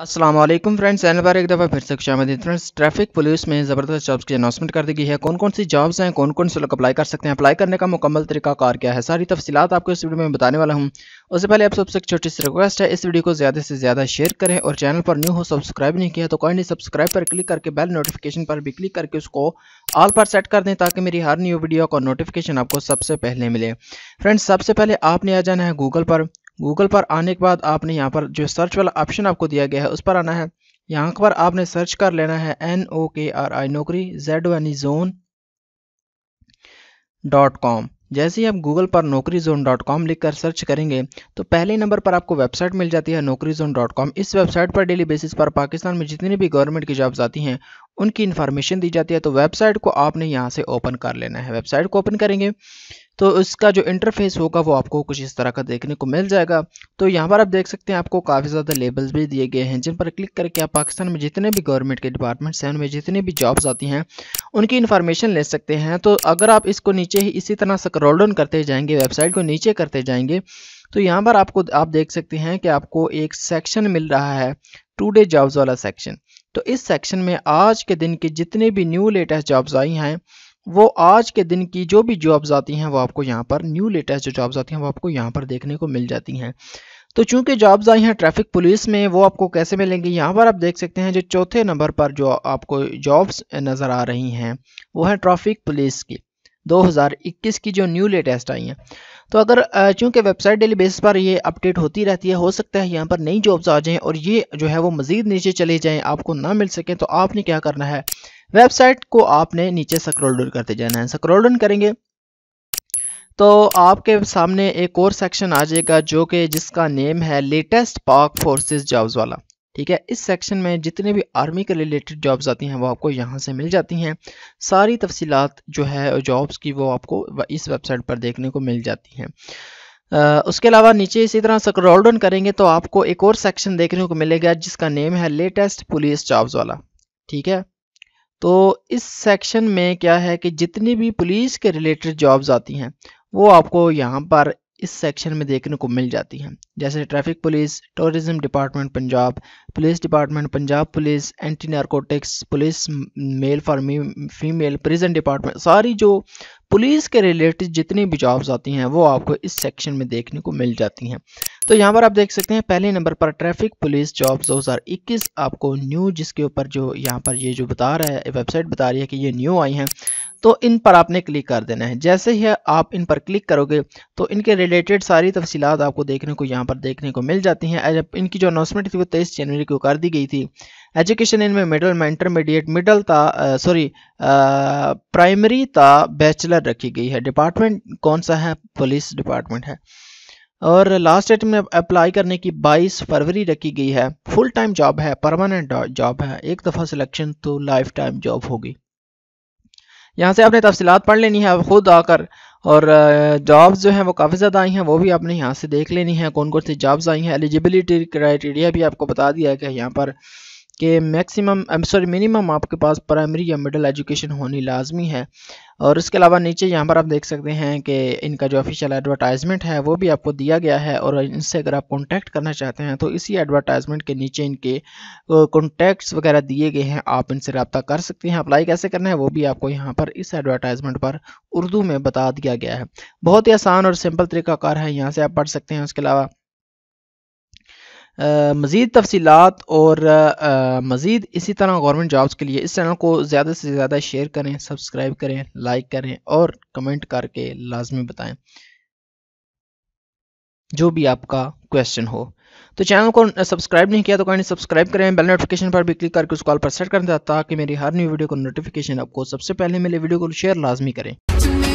Aslam friends channel पर एक दफ़ा फिर से शामिल फ्रेंड्स ट्रैफिक पुलिस में ज़बरदस्त जॉब्स की अनाउंसमेंट कर दी गई है कौन कौन सी जॉब्स हैं कौन कौन से लोग अप्लाई कर सकते हैं अप्लाई करने का मुकम्मल तरीका कार क्या है सारी तफसीत आपको इस वीडियो में बताने वाला हूँ उससे पहले आप सबसे एक छोटी सी रिक्वेस्ट है इस वीडियो को ज़्यादा से ज़्यादा शेयर करें और चैनल पर न्यू हो सब्सक्राइब नहीं किया तो कॉइंडली सब्सक्राइब पर क्लिक करके बेल नोटिफिकेशन पर भी क्लिक करके उसको ऑल पर सेट कर दें ताकि मेरी हर न्यू वीडियो का नोटिफिकेशन आपको सबसे पहले मिले फ्रेंड्स सबसे पहले आपने आ जाना है गूगल पर गूगल पर आने के बाद आपने यहाँ पर जो सर्च वाला ऑप्शन आपको दिया गया है उस पर आना है यहाँ पर आपने सर्च कर लेना है एन ओ के आर आई नौकरी जेड यानी जोन डॉट कॉम जैसे ही आप गूगल पर नौकरी जोन डॉट कॉम लिख कर सर्च करेंगे तो पहले नंबर पर आपको वेबसाइट मिल जाती है नौकरी जोन डॉट कॉम इस वेबसाइट पर डेली बेसिस पर पाकिस्तान में जितनी भी गवर्नमेंट की जॉब्स आती हैं उनकी इन्फॉर्मेशन दी जाती है तो वेबसाइट को आपने यहाँ से ओपन कर लेना है वेबसाइट को ओपन करेंगे तो इसका जो इंटरफेस होगा वो आपको कुछ इस तरह का देखने को मिल जाएगा तो यहाँ पर आप देख सकते हैं आपको काफ़ी ज़्यादा लेबल्स भी दिए गए हैं जिन पर क्लिक करके आप पाकिस्तान में जितने भी गवर्नमेंट के डिपार्टमेंट्स हैं उनमें जितनी भी जॉब्स आती हैं उनकी इन्फॉर्मेशन ले सकते हैं तो अगर आप इसको नीचे ही इसी तरह स्क्रॉल डाउन करते जाएंगे वेबसाइट को नीचे करते जाएंगे तो यहाँ पर आपको आप देख सकते हैं कि आपको एक सेक्शन मिल रहा है टू डे जॉब्स वाला सेक्शन तो इस सेक्शन में आज के दिन की जितनी भी न्यू लेटेस्ट जॉब्स आई हैं वो आज के दिन की जो भी जॉब्स आती हैं वो आपको यहाँ पर न्यू लेटेस्ट जो जॉब्स आती हैं वो आपको यहाँ पर देखने को मिल जाती हैं तो चूंकि जॉब्स आई हैं ट्रैफिक पुलिस में वो आपको कैसे मिलेंगी यहाँ पर आप देख सकते हैं जो चौथे नंबर पर जो आपको जॉब्स नज़र आ रही हैं वो है ट्रैफिक पुलिस की 2021 की जो न्यू लेटेस्ट आई हैं तो अगर चूंकि वेबसाइट डेली बेसिस पर ये अपडेट होती रहती है हो सकता है यहाँ पर नई जॉब्स आ जाएँ और ये जो है वो मज़ीद नीचे चले जाएँ आपको ना मिल सकें तो आपने क्या करना है वेबसाइट को आपने नीचे स्क्रॉल डाउन करते जाना है स्क्रॉल डाउन करेंगे तो आपके सामने एक और सेक्शन आ जाएगा जो कि जिसका नेम है लेटेस्ट पाक फोर्सेस जॉब्स वाला ठीक है इस सेक्शन में जितने भी आर्मी के रिलेटेड जॉब्स आती हैं वो आपको यहाँ से मिल जाती हैं सारी तफसीलात जो है जॉब्स की वो आपको इस वेबसाइट पर देखने को मिल जाती हैं आ, उसके अलावा नीचे इसी तरह स्क्रॉल डाउन करेंगे तो आपको एक और सेक्शन देखने को मिलेगा जिसका नेम है लेटेस्ट पुलिस जॉब्स वाला ठीक है तो इस सेक्शन में क्या है कि जितनी भी पुलिस के रिलेटेड जॉब्स आती हैं वो आपको यहाँ पर इस सेक्शन में देखने को मिल जाती हैं जैसे traffic police tourism department Punjab police department Punjab police anti narcotics police male for female prison department सारी जो पुलिस के रिलेटेड जितनी भी जॉब्स आती हैं वो आपको इस सेक्शन में देखने को मिल जाती हैं तो यहाँ पर आप देख सकते हैं पहले नंबर पर ट्रैफिक पुलिस जॉब 2021 आपको न्यू जिसके ऊपर जो यहाँ पर ये जो बता रहा है वेबसाइट बता रही है कि ये न्यू आई हैं तो इन पर आपने क्लिक कर देना है जैसे ही आप इन पर क्लिक करोगे तो इनके रिलेटेड सारी तफसीत आपको देखने को यहाँ पर देखने को मिल जाती हैं इनकी जो अनाउंसमेंट थी वो तेईस जनवरी को कर दी गई थी एजुकेशन इनमें मिडल में इंटरमीडिएट मिडल था सॉरी प्राइमरी था बैचलर रखी गई है डिपार्टमेंट कौन सा है पुलिस डिपार्टमेंट है और लास्ट डेट में अप्लाई करने की 22 फरवरी रखी गई है फुल टाइम जॉब है परमानेंट जॉब है एक दफ़ा सिलेक्शन तो लाइफ टाइम जॉब होगी यहाँ से आपने तफसीत पढ़ लेनी है ख़ुद आकर और जॉब्स जो हैं वो काफ़ी ज़्यादा आई हैं वो भी आपने यहाँ से देख लेनी है कौन कौन सी जॉब्स आई हैं एलिजिबिलिटी क्राइटेरिया भी आपको बता दिया है कि यहाँ पर कि मैक्सिमम एम सॉरी मिनिमम आपके पास प्राइमरी या मिडल एजुकेशन होनी लाजमी है और इसके अलावा नीचे यहाँ पर आप देख सकते हैं कि इनका जो ऑफिशियल एडवर्टाइजमेंट है वो भी आपको दिया गया है और इनसे अगर आप कॉन्टैक्ट करना चाहते हैं तो इसी एडवर्टाइजमेंट के नीचे इनके कॉन्टैक्ट्स वगैरह दिए गए हैं आप इनसे रबता कर सकते हैं अप्लाई कैसे करना है वो भी आपको यहाँ पर इस एडवर्टाइजमेंट पर उर्दू में बता दिया गया है बहुत ही आसान और सिंपल तरीकाकार है यहाँ से आप पढ़ सकते हैं उसके अलावा मज़ीद तफसीत और मज़ीद इसी तरह गवर्नमेंट जॉब्स के लिए इस चैनल को ज़्यादा से ज़्यादा शेयर करें सब्सक्राइब करें लाइक करें और कमेंट करके लाजमी बताएं जो भी आपका क्वेश्चन हो तो चैनल को सब्सक्राइब नहीं किया तो कहीं सब्सक्राइब करें बेल नोटिफिकेशन पर भी क्लिक करके उस कॉल पर सेट कर दें ताकि मेरी हर न्यू वीडियो को नोटिफिकेशन आपको सबसे पहले मिले वीडियो को शेयर लाजमी करें